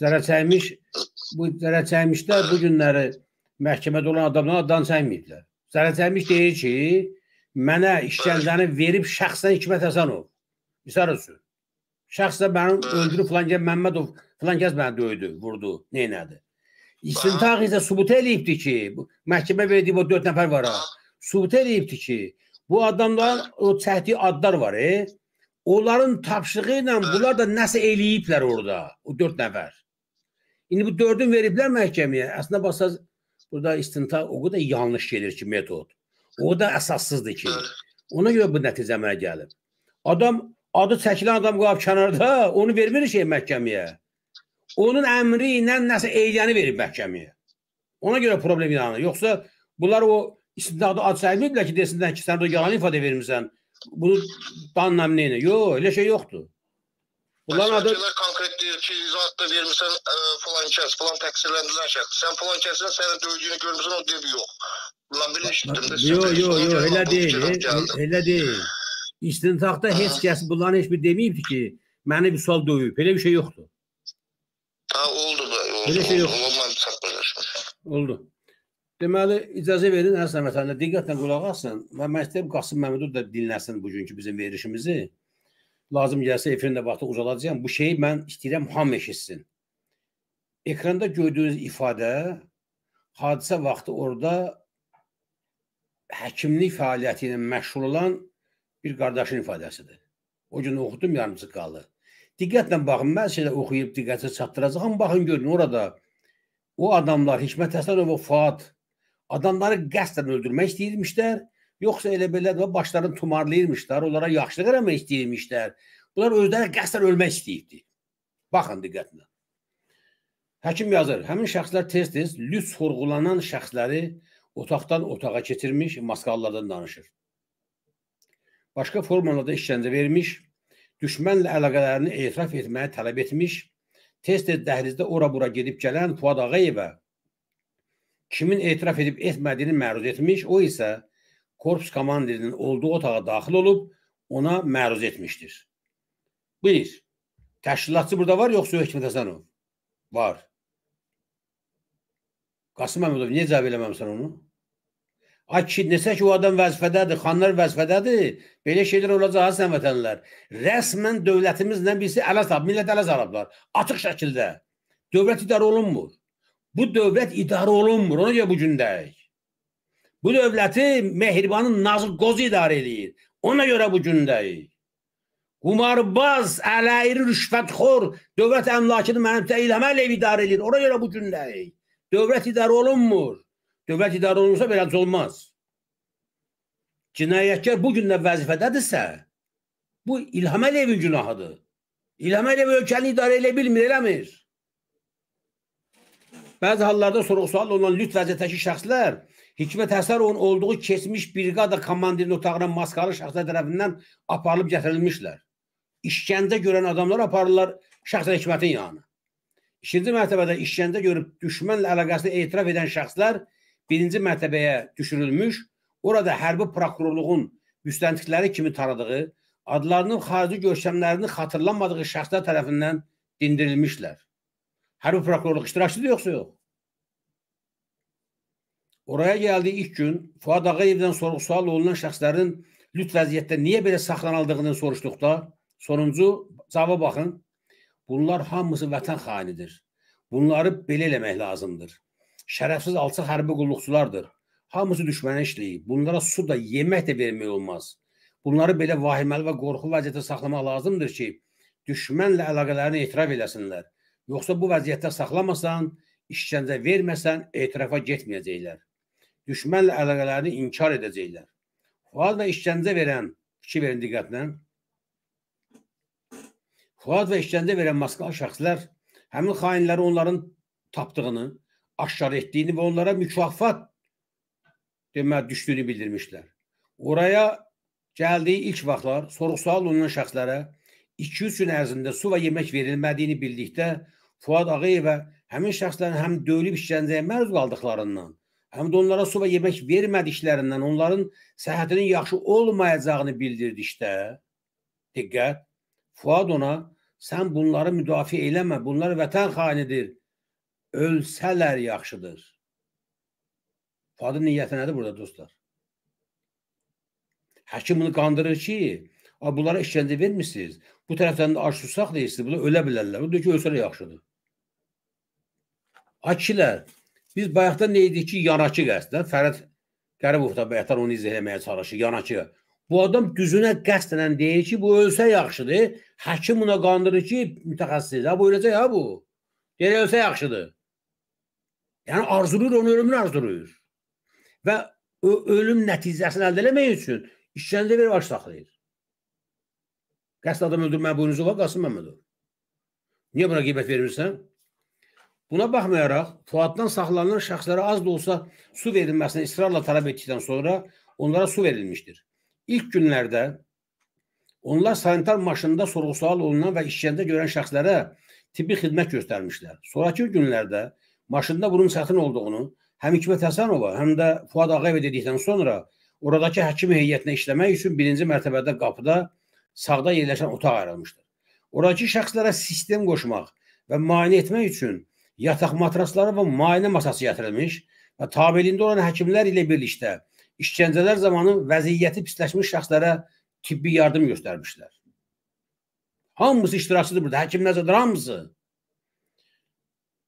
zərərçəkmiş bu zərərçəkmişlər bu günləri məhkəmədə olan adamdan dan çəkməyiblər. Zərərçəkmiş deyir ki, mənə işgəncəni verib şəxsən Hikmət Həsənov. Misal üçün. Şəxsə mənim öldürüb filan gəl Məmmədov filan gəz məni döydü, vurdu, nə elədi. İstintaq isə sübut eləyibdi ki, məhkəmə verdiyi bu 4 nəfər var ha. Sübut eləyibdi ki, bu adamların o çəkdiyi adlar var, e? Onların tapşırığı ilə bunlar da nəsə eləyiblər orada, o 4 nəfər. İndi bu dördün veriblər məhkəməyə. Əslində basaz burada istinta o qədər yanlış gedir ki, metod. O da əsassızdır ki. Ona görə bu nəticə mənə gəlib. Adam adı çəkilən adam qalıb kənarda, onu vermir şey məhkəməyə. Onun əmri ilə nəsə eyləni verib məhkəməyə. Ona görə problem yaranır. Yoxsa bunlar o istintaqda ad çəkməyiblər ki, desinlər ki, sən də yalan ifadə vermisən. Bunu danla nə? Yox, elə şey yoxdur. Bunların adı konkret deyir ki, zat da vermisən ə, e, falan kəs, falan təqsirləndirilən şəxs. Sən falan kəsin səni döydüyünü görmüsən, o deyib yox. Lan belə eşitdim də. Yox, yox, yox, elə deyil. Elə deyil. İstintaqda heç kəs bunların heç bir deməyibdi ki, məni bir sual döyüb. Belə bir şey yoxdur. Ha, oldu da, oldu. Belə şey yoxdur. Oldu. Deməli, icazə verin Həsən vətənlə diqqətlə qulaq asın və məktəb Qasım Məmmədov da dinləsin bugünkü bizim verişimizi lazım gəlsə efirində vaxtı uzadacağam. Bu şeyi mən istəyirəm hamı eşitsin. Ekranda gördüyünüz ifadə hadisə vaxtı orada həkimlik fəaliyyəti ilə məşğul olan bir qardaşın ifadəsidir. O gün oxudum yarımçıq qaldı. Diqqətlə baxın, mən sizə oxuyub diqqətə çatdıracağam. Baxın görün orada o adamlar Hikmət Həsənov və Fuad adamları qəsdən öldürmək istəyirmişlər Yoxsa elə belə də başlarını tumarlayırmışlar, onlara yaxşılıq eləmək istəyirmişlər. Bunlar özləri qəsdən ölmək istəyibdi. Baxın diqqətlə. Həkim yazır, həmin şəxslər tez-tez lüt sorğulanan şəxsləri otaqdan otağa keçirmiş, maskalardan danışır. Başqa formalarda işgəncə vermiş, düşmənlə əlaqələrini etiraf etməyə tələb etmiş, tez-tez dəhlizdə ora-bura gedib gələn Fuad Ağayevə kimin etiraf edib etmədiyini məruz etmiş, o isə korps komandirinin olduğu otağa daxil olub ona məruz etmişdir. Bir, təşkilatçı burada var yoxsa Hökmət Həsənov? Var. Qasım Əmədov niyə cavab eləməmsən onu? Ay ki, neçə ki o adam vəzifədədir, xanlar vəzifədədir. Belə şeylər olacaq sən vətənlər. Rəsmən dövlətimizlə birisi ələ salıb, millət ələ salablar. Açıq şəkildə. Dövlət idarə olunmur. Bu dövlət idarə olunmur. Ona görə bu gündəyik. Bu dövləti mehribanın Nazıq Qoz idarə edir. Ona görə bu gündəyik. Qumarbaz, ələyri, rüşvətxor dövlət əmlakını mənimcə İlham Əliyev idarə edir. Ona görə bu gündəyik. Dövlət idarə olunmur. Dövlət idarə olunsa beləcə olmaz. Cinayətkar bu gün də vəzifədədirsə, bu İlham Əliyevin günahıdır. İlham Əliyev ölkəni idarə edə bilmir, eləmir. Bəzi hallarda soruq-sual olan lüt vəziyyətdəki şəxslər Hikmət Həsərovun olduğu keçmiş briqada komandirin otağına maskalı şahsa tarafından aparılıb gətirilmişlər. İşgəncə görən adamlar aparırlar Şahsa hikmətin yanına. İkinci mərtəbədə işgəncə görüb düşmənlə əlaqəsini etiraf edən şəxslər birinci mərtəbəyə düşürülmüş, orada hərbi prokurorluğun müstəntiqləri kimi taradığı, adlarının xarici görkəmlərini xatırlanmadığı şəxslər tərəfindən dindirilmişlər. Hərbi prokurorluq iştirakçıdır yoxsa yox? Oraya gəldiyi ilk gün Fuad Ağayevdən sorğu-sual olunan şəxslərin lüt vəziyyətdə niyə belə saxlanıldığını soruşduqda sonuncu cavaba baxın. Bunlar hamısı vətən xainidir. Bunları belə eləmək lazımdır. Şərəfsiz alçaq hərbi qulluqçulardır. Hamısı düşmənə işləyib. Bunlara su da, yemək də vermək olmaz. Bunları belə vahiməli və qorxu vəziyyətdə saxlamaq lazımdır ki, düşmənlə əlaqələrini etiraf eləsinlər. Yoxsa bu vəziyyətdə saxlamasan, işgəncə verməsən, etirafa getməyəcəklər düşmənlə əlaqələrini inkar edəcəklər. Fuad və işgəncə verən, fikir verin diqqətlə, Fuad və işgəncə verən maskalı şəxslər həmin xainləri onların tapdığını, aşkar etdiyini və onlara mükafat demək düşdüyünü bildirmişlər. Oraya gəldiyi ilk vaxtlar soruq-sual olunan şəxslərə 2-3 gün ərzində su və yemək verilmədiyini bildikdə Fuad Ağayevə həmin şəxslərin həm döyülüb işgəncəyə məruz qaldıqlarından, həm də onlara soba yemək vermədiklərindən onların səhhətinin yaxşı olmayacağını bildirdi işte. Diqqət. Fuad ona sən bunları müdafiə eləmə, bunlar vətən xainidir. Ölsələr yaxşıdır. Fuadın niyyəti nədir burada dostlar? Həkim bunu qandırır ki, bunlara işgəncə vermirsiniz. Bu tərəfdən də aç susaq deyirsiniz, bunlar ölə bilərlər. Bu deyir ki, ölsələr yaxşıdır. Akilər, Biz bayaqda nə edik ki, yanakı qəsdən Fərəd Qəribov da bayaqdan onu izah etməyə çalışır, yanakı. Bu adam düzünə qəsdən deyir ki, bu ölsə yaxşıdır. Həkim buna qandırır ki, mütəxəssis. Ha bu öləcək ha bu. Deyir ölsə yaxşıdır. Yəni arzulayır, onun ölümünü arzulayır. Və ölüm nəticəsini əldə etmək üçün işgəncə verib aç saxlayır. Qəsd adam öldürməyə buyunuzu var Qasım Məmmədov. Niyə buna qeybət vermirsən? Buna baxmayaraq, Fuaddan saxlanılan şəxslərə az da olsa su verilməsini israrla tələb etdikdən sonra onlara su verilmişdir. İlk günlərdə onlar sanitar maşında sorğu-sual olunan və işgəncə görən şəxslərə tibbi xidmət göstərmişlər. Sonrakı günlərdə maşında bunun çətin olduğunu həm Hikmət Həsənova, həm də Fuad Ağayev dedikdən sonra oradakı həkim heyətinə işləmək üçün birinci mərtəbədə qapıda sağda yerləşən otaq ayrılmışdır. Oradakı şəxslərə sistem qoşmaq və mane etmək üçün yataq matrasları və müayinə masası gətirilmiş və tabeliyində olan həkimlər ilə birlikdə işgəncələr zamanı vəziyyəti pisləşmiş şəxslərə tibbi yardım göstərmişlər. Hamısı iştirakçıdır burada, həkim nəzərdir hamısı.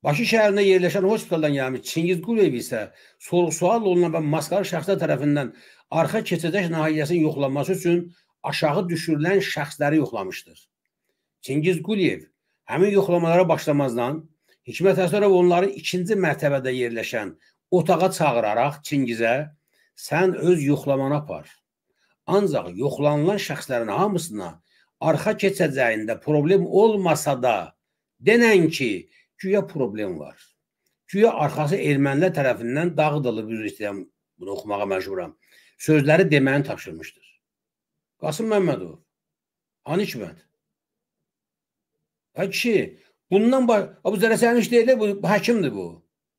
Bakı şəhərində yerləşən hospitaldan gəlmiş Çingiz Quliyev isə sorğu-sual olunan və maskalı şəxslər tərəfindən arxa keçəcək nahiyyəsinin yoxlanması üçün aşağı düşürülən şəxsləri yoxlamışdır. Çingiz Quliyev həmin yoxlamalara başlamazdan Hikmət Əsərov onları ikinci mərtəbədə yerləşən otağa çağıraraq Çingizə sən öz yoxlamanı apar. Ancaq yoxlanılan şəxslərin hamısına arxa keçəcəyində problem olmasa da denən ki, güya problem var. Güya arxası ermənilər tərəfindən dağıdılıb üzr istəyirəm bunu oxumağa məcburam. Sözləri deməyini tapşırmışdır. Qasım Məmmədov, Hani Hikmət. Hə kişi, Bundan baş, bu zərəsəniş deyil, bu həkimdir bu.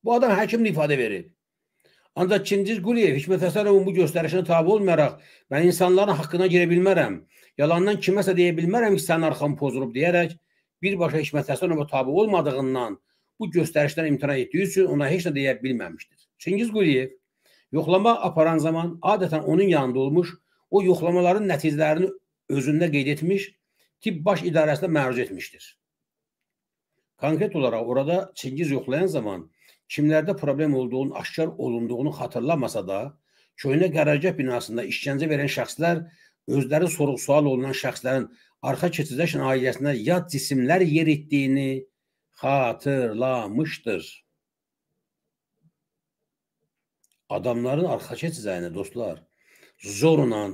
Bu adam həkimdir ifadə verib. Ancaq Çingiz Quliyev Hikmət Əsərovun bu göstərişinə tabe olmayaraq mən insanların haqqına girə bilmərəm. Yalandan kiməsə deyə bilmərəm ki, sənin arxan pozulub deyərək birbaşa Hikmət Əsərova tabe olmadığından bu göstərişdən imtina etdiyi üçün ona heç nə deyə bilməmişdir. Çingiz Quliyev yoxlama aparan zaman adətən onun yanında olmuş, o yoxlamaların nəticələrini özündə qeyd etmiş, tibb baş idarəsinə məruz etmişdir. Konkret olarak orada Çingiz yoxlayan zaman kimlərdə problem olduğunu aşkar olunduğunu xatırlamasa da, köhnə qərargah binasında işgəncə verən şəxslər özləri soruq-sual olunan şəxslərin arxa keçidə şənayiyyəsinə yad cisimlər yer etdiyini xatırlamışdır. Adamların arxa keçidəyini dostlar, zorla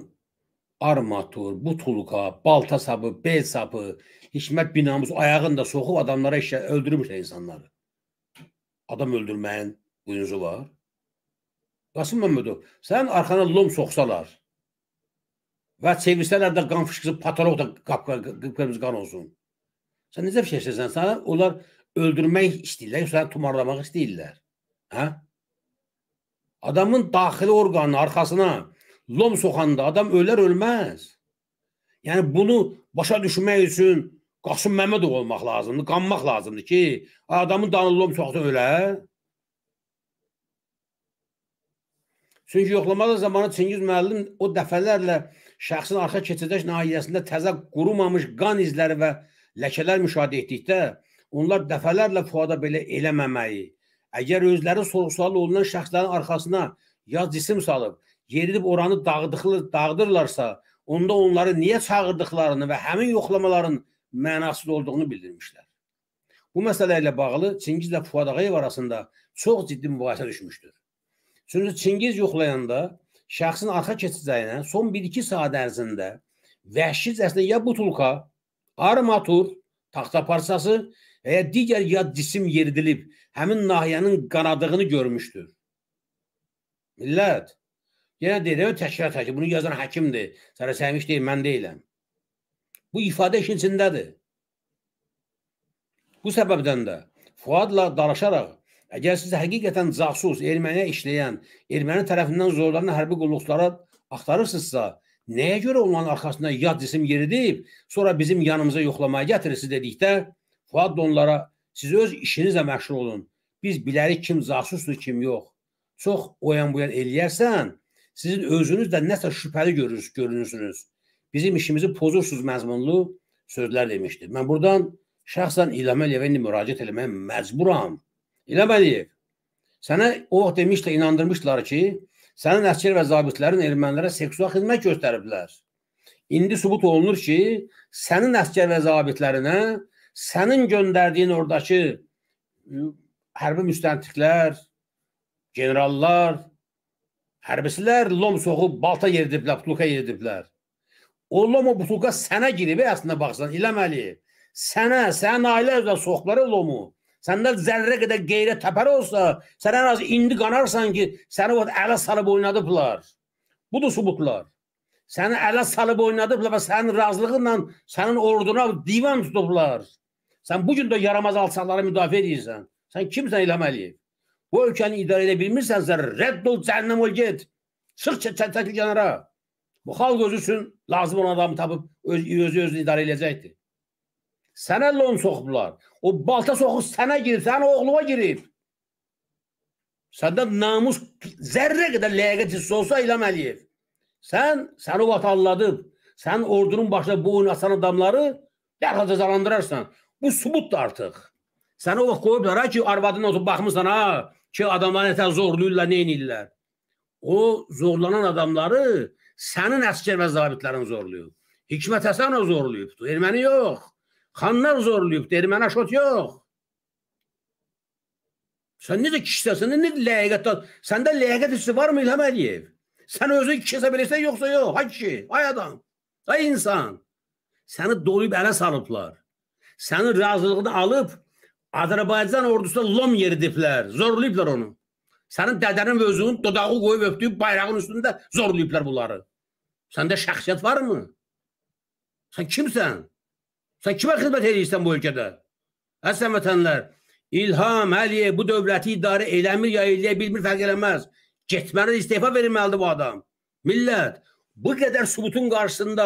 armatur, butulka, balta sapı, bel sapı, Hikmət binamız ayağını da soxub adamlara işə öldürmüşlər insanları. Adam öldürməyin buyunuzu var. Qasım Məmmədov, sənin arxana lom soxsalar və çevirsələr də qan fışqısı patolog da qıpqırmızı qan olsun. Sən necə bir şey istəyirsən? Sənə onlar öldürmək istəyirlər, yoxsa səni tumarlamaq istəyirlər. Hə? Adamın daxili orqanı arxasına lom soxanda adam ölər ölməz. Yəni bunu başa düşmək üçün Qasım Məmmədov olmaq lazımdır, qanmaq lazımdır ki, adamın danı lom soxsa ölər. Çünki yoxlamada zamanı Çingiz müəllim o dəfələrlə şəxsin arxa keçidəş nahiyəsində təzə qurumamış qan izləri və ləkələr müşahidə etdikdə onlar dəfələrlə fuada belə eləməməyi, əgər özləri sorğu-sualı olunan şəxslərin arxasına ya cisim salıb, yerilib oranı dağıdıqlı, dağıdırlarsa, onda onları niyə çağırdıqlarını və həmin yoxlamaların mənasız olduğunu bildirmişlər. Bu məsələ ilə bağlı Çingizlə Fuad Ağayev arasında çox ciddi mübahisə düşmüşdür. Çünki Çingiz yoxlayanda şəxsin arxa keçicəyinə son 1-2 saat ərzində vəhşicəsinə ya butulka, armatur, taxta parçası və ya digər yad cisim yeridilib həmin nahiyənin qanadığını görmüşdür. Millət, Yenə deyirəm, təkrar təkrar. Bunu yazan həkimdir. Sarısəmiş deyil, mən deyiləm. Bu ifadə işin içindədir. Bu səbəbdən də Fuadla dalaşaraq, əgər siz həqiqətən casus, erməniyə işləyən, erməni tərəfindən zorlanan hərbi qulluqlara axtarırsınızsa, nəyə görə onların arxasında yad cisim yeridib, sonra bizim yanımıza yoxlamaya gətirirsiniz dedikdə, Fuad onlara, siz öz işinizlə məşğul olun. Biz bilərik kim casusdur, kim yox. Çox oyan buyan eləyərsən, Sizin özünüz də nəsə şübhəli görür, görünürsünüz. Bizim işimizi pozursunuz məzmunlu sözlər demişdi. Mən buradan şəxsən İlham Əliyevə indi müraciət etməyə məcburam. İlham Əliyev, sənə o oh vaxt demişdi, inandırmışdılar ki, sənin əsir və zabitlərin ermənilərə seksual xidmət göstəriblər. İndi sübut olunur ki, sənin əsgər və zabitlərinə sənin göndərdiyin oradakı hərbi müstəntiqlər, generallar, Hərbçilər lom soğub balta yeridiblər, butulka yeridiblər. O lom o butulka sənə girib, əslində baxsan, eləməli. Sənə, sənin ailə üzrə soxublar lomu. Səndə zərrə qədər qeyrət təpər olsa, sən ən az indi qanarsan ki, səni o ələ salıb oynadıblar. Budur sübutlar. Səni ələ salıb oynadıblar və sənin razılığınla sənin orduna divan tutublar. Sən bu gün də yaramaz alçaqları müdafiə edirsən. Sən kimsən eləməliyin? Bu ölkəni idarə edə bilmirsənsə, rədd ol, cəhənnəm ol, get. Çıx, çəkil kənara. Bu xalq özü üçün lazım olan adamı tapıb öz, özü özünü idarə edəcəkdir. Sənə lon soxublar. O balta soxu sənə girib, sənin oğluğa girib. Səndən namus zərrə qədər ləyəqətis olsa İlham Əliyev. Sən səni vatanladıb, sən ordunun başına bu oyun asan adamları dərhal cəzalandırarsan. Bu sübutdur artıq. Səni o vaxt qoyublar ha ki, arvadın oturub baxmısan ha, ki, adamları nətər zorlayırlar, neynirlər. O zorlanan adamları sənin əskər və zabitlərin zorlayıb. Hikmət Həsənov zorlayıbdır, erməni yox. Xanlar zorlayıbdır, erməni aşot yox. Sən necə kişisən, necə ləyəqət, səndə ləyəqət hissi varmı İlham Əliyev? Sən özün kişisə bilirsən, yoxsa yox, hay kişi, ay adam, ay insan. Səni doyub ələ salıblar. Sənin razılığını alıb Azərbaycan ordusuna lom yeridiblər, zorlayıblar onu. Sənin dədənin və özünün dodağı qoyub öpdüyü bayrağın üstündə zorlayıblar bunları. Səndə şəxsiyyət varmı? Sən kimsən? Sən kimə xidmət edirsən bu ölkədə? Əsən hə, vətənlər, İlham Əliyev bu dövləti idarə eləmir ya eləyə bilmir fərq eləməz. Getməli istefa verilməlidir bu adam. Millət bu qədər subutun qarşısında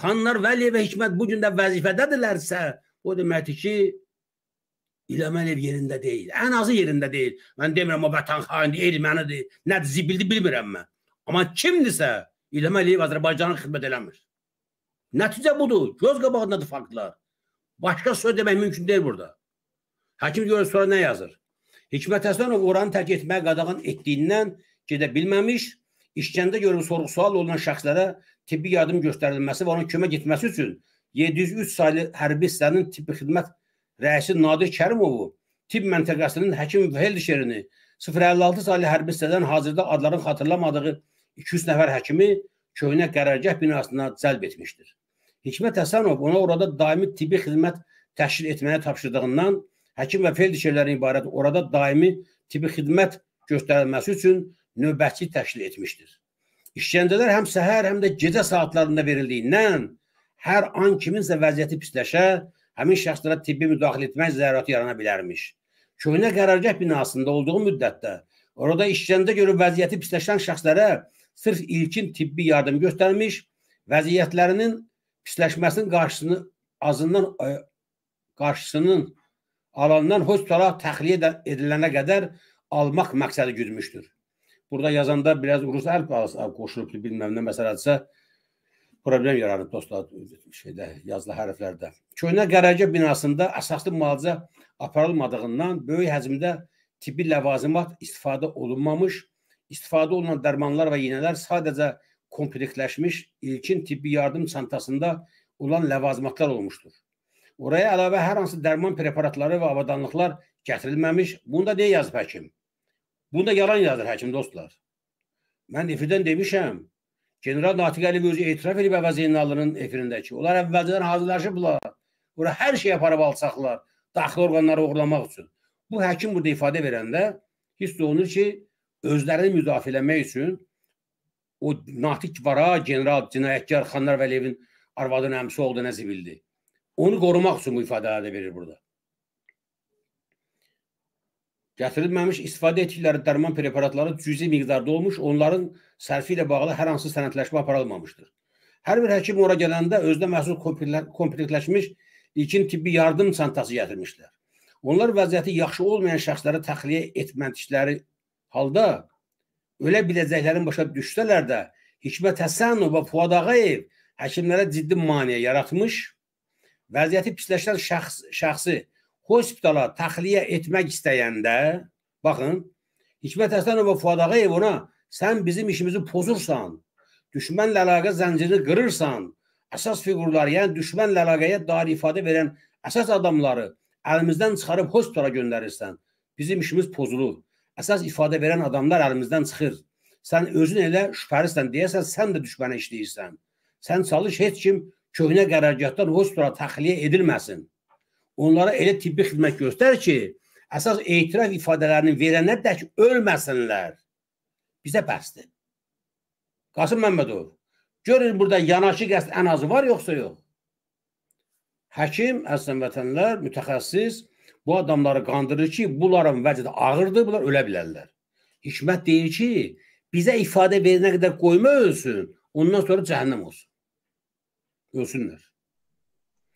Xanlar Vəliyev və Hikmət bu gün də vəzifədədirlərsə, o deməkdir ki, İləməliyev yerində deyil. Ən azı yerində deyil. Mən demirəm o vətən xaindir, ermənidir, nədir zibildir bilmirəm mən. Amma kimdirsə İləməliyev Azərbaycana xidmət eləmir. Nəticə budur. Göz qabağındadır faktlar. Başqa söz demək mümkün deyil burada. Həkim görür sonra nə yazır? Hikmət Həsənov oranı tərk etməyə qadağan etdiyindən gedə bilməmiş, işgəndə görüb sorğu-sual olunan şəxslərə tibbi yardım göstərilməsi və onun kömək etməsi üçün 703 saylı hərbi hissənin tibbi xidmət rəisi Nadir Kərimovu, tibb məntəqəsinin həkim Veldişerini, 056 saylı hərbi hissədən hazırda adların xatırlamadığı 200 nəfər həkimi köhnə qərargah binasına cəlb etmişdir. Hikmət Həsənov ona orada daimi tibbi xidmət təşkil etməyə tapşırdığından həkim və feldişerlərin ibarət orada daimi tibbi xidmət göstərilməsi üçün növbətçi təşkil etmişdir. İşgəncələr həm səhər, həm də gecə saatlarında verildiyindən hər an kiminsə vəziyyəti pisləşə, həmin şəxslərə tibbi müdaxilə etmək zərurəti yarana bilərmiş. Köhnə qərargah binasında olduğu müddətdə orada işgəncə görə vəziyyəti pisləşən şəxslərə sırf ilkin tibbi yardım göstərmiş, vəziyyətlərinin pisləşməsinin qarşısını azından e, qarşısının alandan hospitala təxliyə edilənə qədər almaq məqsədi güdmüşdür. Burada yazanda biraz Rus əlb qoşulubdur, bilməm nə məsələdirsə, problem yaradıb dostlar şeydə yazılı hərflərdə. Köhnə qərargah binasında əsaslı müalicə aparılmadığından böyük həcmdə tibbi ləvazimat istifadə olunmamış, istifadə olunan dərmanlar və iynələr sadəcə komplektləşmiş ilkin tibbi yardım çantasında olan ləvazimatlar olmuşdur. Oraya əlavə hər hansı dərman preparatları və avadanlıqlar gətirilməmiş. Bunu da deyə yazıb həkim. Bunu da yalan yazır həkim dostlar. Mən ifridən demişəm, General Natiq Əliyev özü etiraf edib əvəzeynallının efirindəki. Onlar əvvəlcədən hazırlaşıblar. Ora hər şeyə aparıb alçaqlar, daxili orqanları oğurlamaq üçün. Bu həkim burada ifadə verəndə hiss olunur ki, özlərini müdafiə eləmək üçün o Natiq Vara, general, cinayətkar Xanlar Vəliyevin arvadının əmsi oğlu nəzib bildi. Onu qorumaq üçün bu ifadələri verir burada. Gətirilməmiş istifadə etdikləri dərman preparatları cüzi miqdarda olmuş, onların sərfi ilə bağlı hər hansı sənədləşmə aparılmamışdır. Hər bir həkim ora gələndə özünə məsul komplektləşmiş ilkin tibbi yardım çantası gətirmişlər. Onlar vəziyyəti yaxşı olmayan şəxsləri təxliyə etmədikləri halda ölə biləcəklərin başa düşsələr də Hikmət Həsənov və Fuad Ağayev həkimlərə ciddi maneə yaratmış, vəziyyəti pisləşən şəxs, şəxsi hospitala təxliyə etmək istəyəndə, baxın, Hikmət Həsənov və Fuad Ağayev ona sən bizim işimizi pozursan, düşmənlə əlaqə zəncirini qırırsan, əsas fiqurları, yəni düşmənlə əlaqəyə dair ifadə verən əsas adamları əlimizdən çıxarıb hostora göndərirsən, bizim işimiz pozulur. Əsas ifadə verən adamlar əlimizdən çıxır. Sən özün elə şübhəlisən deyəsən, sən də düşmənə işləyirsən. Sən çalış heç kim köhnə qərargahdan hostora təxliyə edilməsin. Onlara elə tibbi xidmət göstər ki, əsas etiraf ifadələrini verənə dək ölməsinlər bizə bəsdir. Qasım Məmmədov, görün burada yanaşı qəsd ən azı var yoxsa yox? Həkim, əslən vətənlər, mütəxəssis bu adamları qandırır ki, bunların vəziyyəti ağırdır, bunlar ölə bilərlər. Hikmət deyir ki, bizə ifadə verilənə qədər qoyma ölsün, ondan sonra cəhənnəm olsun. Ölsünlər.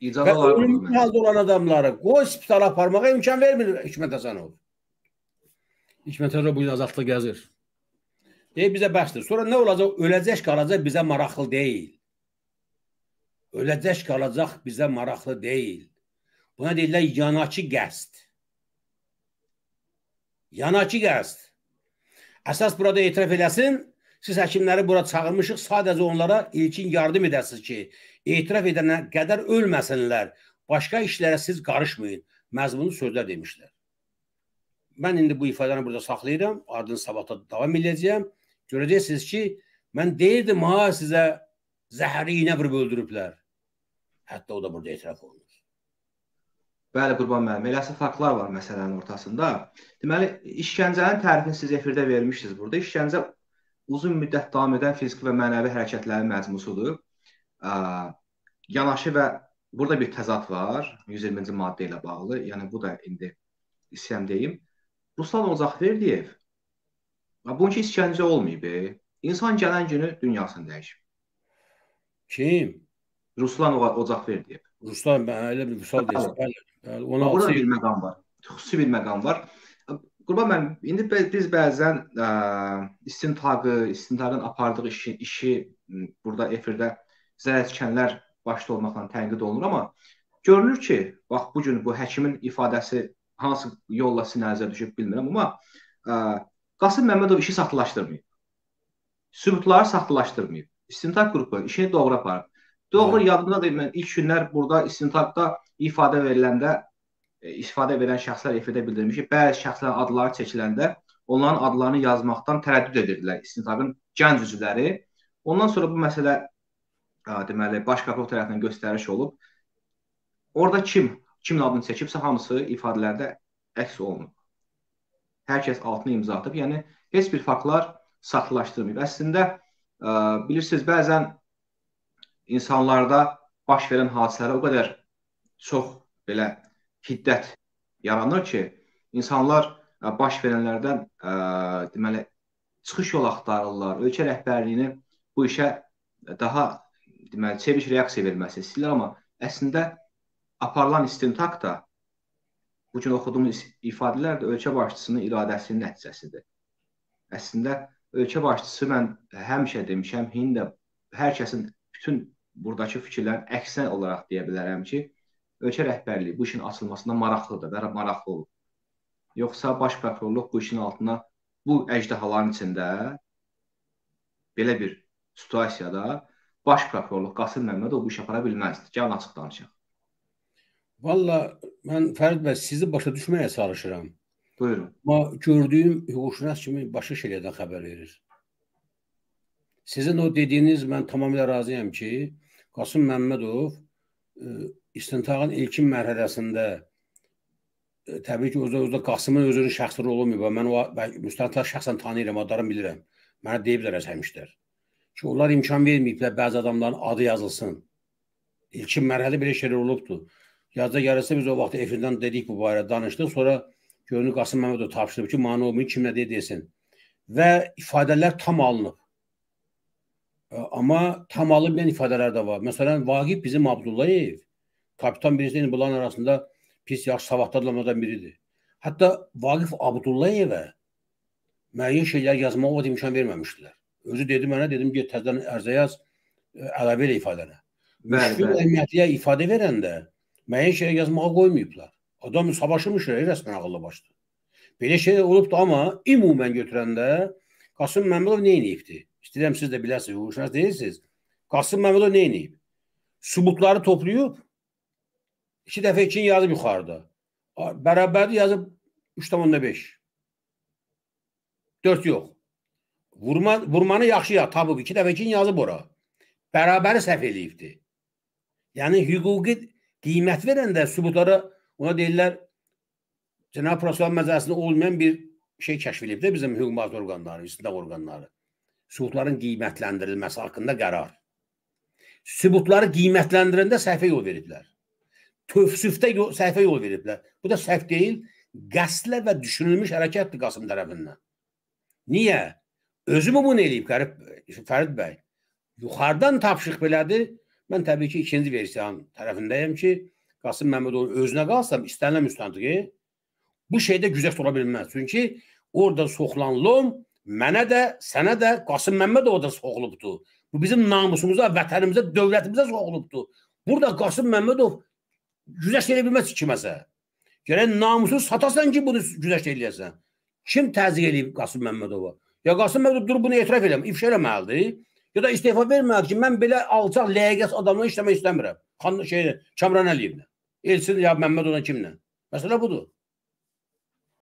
İcazə alarlar. Ölüm halda olan adamları qoy spitala aparmağa imkan vermir Hikmət Həsənov. Hikmət Həsənov bu gün azadlıqda gəzir. Deyir bizə bəsdir. Sonra nə olacaq? Öləcək qalacaq bizə maraqlı deyil. Öləcək qalacaq bizə maraqlı deyil. Buna deyirlər yanakı qəsd. Yanakı qəsd. Əsas burada etiraf eləsin, siz həkimləri bura çağırmışıq, sadəcə onlara ilkin yardım edəsiniz ki, etiraf edənə qədər ölməsinlər. Başqa işlərə siz qarışmayın. Məzmunlu sözlər demişlər. Mən indi bu ifadəni burada saxlayıram. Ardını sabahda davam edəcəyəm. Görəcəksiniz ki, mən deyirdim ha sizə zəhəri iynə vurub öldürüblər. Hətta o da burada etiraf olunur. Bəli, Qurban müəllim, eləsi faktlar var məsələnin ortasında. Deməli, işgəncənin tərifini siz efirdə vermişdiniz burada. İşgəncə uzun müddət davam edən fiziki və mənəvi hərəkətlərin məcmusudur. Yanaşı və burada bir təzad var 120-ci maddə ilə bağlı. Yəni bu da indi istəyəm deyim. Ruslan Ocaqverdiyev Və bunki işgəncə olmayıb. E. İnsan gələn günü dünyasını dəyişib. Kim? Ruslan Ocaqverdiyev. Ruslan mən elə bir Ruslan deyirsən. Bəli. Bəli, 16 Burada bir məqam var. Xüsusi bir məqam var. Qurban mən indi biz bəzən ə, e, istintaqı, istintaqın apardığı işi, işi burada efirdə zərərçəkənlər başda olmaqla tənqid olunur, amma görünür ki, bax bu gün bu həkimin ifadəsi hansı yolla sinə nəzərə düşüb bilmirəm, amma ə, e, Qasım Məmmədov işi saxtalaşdırmayıb. Sübutları saxtalaşdırmayıb. İstintaq qrupu işi doğru aparıb. Doğru Hı. yadımdadır mən ilk günlər burada istintaqda ifadə veriləndə e, istifadə verən şəxslər efirdə bildirmiş ki, bəzi şəxslərin adları çəkiləndə onların adlarını yazmaqdan tərəddüd edirdilər istintaqın gənc üzvləri. Ondan sonra bu məsələ e, deməli baş prokuror tərəfindən göstəriş olub. Orda kim kimin adını çəkibsə hamısı ifadələrdə əks olunub hər kəs altına imza atıb. Yəni heç bir faktlar saxlaşdırmayıb. Əslində ə, e, bilirsiniz, bəzən insanlarda baş verən hadisələr o qədər çox belə hiddət yaranır ki, insanlar ə, e, baş verənlərdən ə, e, deməli çıxış yol axtarırlar. Ölkə rəhbərliyini bu işə daha deməli çevik reaksiya verməsi istəyirlər, amma əslində aparılan istintaq da bu gün oxuduğumuz ifadələr də ölkə başçısının iradəsinin nəticəsidir. Əslində ölkə başçısı mən həmişə demişəm, hində hər kəsin bütün burdakı fikirlərin əksinə olaraq deyə bilərəm ki, ölkə rəhbərliyi bu işin açılmasına maraqlıdır və maraqlı olub. Yoxsa baş prokurorluq bu işin altına bu əjdahaların içində belə bir situasiyada baş prokurorluq Qasım Məmmədov bu işi apara bilməzdi. Gəlin açıq danışaq. Valla mən Fərid bəy sizi başa düşməyə çalışıram. Buyurun. Amma gördüyüm hüquqşünas kimi başqa şeylərdən xəbər verir. Sizin o dediyiniz mən tamamilə razıyam ki, Qasım Məmmədov ə, e, istintaqın ilkin mərhələsində ə, e, təbii ki, özü-özü Qasımın özünün şəxsi rolu olmayıb. Mən o müstəntiqlər şəxsən tanıyıram, adlarını bilirəm. Mənə deyiblər həmişədir ki, onlar imkan verməyiblər bəzi adamların adı yazılsın. İlkin mərhələ belə şeylər olubdur. Yazda gəlirsə biz o vaxt efirden dedik bu barədə danışdıq. Sonra görünür Qasım Məmmədov tapşırıb ki, mane olmayın kim nə deyə desin. Və ifadələr tam alınıb. E, ama tam alınmayan ifadələr də var. Məsələn, Vaqif bizim Abdullayev kapitan birisinin bulan arasında pis yaxşı savadlılardan biridir. Hətta Vaqif Abdullayevə müəyyən şeylər yazmağa o imkan verməmişdilər. Özü dedi mənə, dedim get təzədən ərizə yaz, e, əlavə elə ifadənə. Bəli, bəli. Əmiyyətliyə ifadə verəndə müəyyən şeyə yazmağa qoymayıblar. Adam savaşımış rəsmən ağıllı başlı. Belə şey olubdu, amma ümumən götürəndə Qasım Məmmədov nə edibdi? İstəyirəm siz də biləsiniz, hüquqşünas deyilsiniz. Qasım Məmmədov nə edib? Sübutları toplayıb iki dəfə 2 yazıb yuxarıda. Bərabərdir yazıb 3.5. 4 yox. Vurma, vurmanı yaxşı ya, tabıb. 2 dəfə 2 yazıb ora. Bərabəri səhv eləyibdi. Yəni hüquqi qiymət verəndə sübutlara ona deyirlər Cənab Proslan məcəlisində olmayan bir şey kəşf edib də bizim hüquq orqanları, istintaq orqanları. Sübutların qiymətləndirilməsi haqqında qərar. Sübutları qiymətləndirəndə səhvə yol veriblər. Tövsüfdə yol, səhvə yol veriblər. Bu da səhv deyil, qəsdlə və düşünülmüş hərəkətdir Qasım tərəfindən. Niyə? Özümü bunu eləyib Fərid bəy. Yuxarıdan tapşıq belədir, Mən təbii ki, ikinci versiyanın tərəfindəyəm ki, Qasım Məmmədovun özünə qalsam, istənilən müstəntiqi bu şeydə güzəşt ola bilməz. Çünki orada soxulan lom mənə də, sənə də Qasım Məmmədov da soxulubdu. Bu bizim namusumuza, vətənimizə, dövlətimizə soxulubdu. Burada Qasım Məmmədov güzəşt edə bilməz kiməsə. Gələn namusu satasan ki, bunu güzəşt eləyəsən. Kim təzyiq eləyib Qasım Məmmədova? Ya Qasım Məmmədov dur bunu etiraf eləm, ifşa eləməlidir. Ya da istifa vermək ki, mən belə alçaq ləyaqət adamla işləmək istəmirəm. Xan şey Kamran Əliyevlə. Elçin ya Məmməd olan kimlə? Məsələ budur.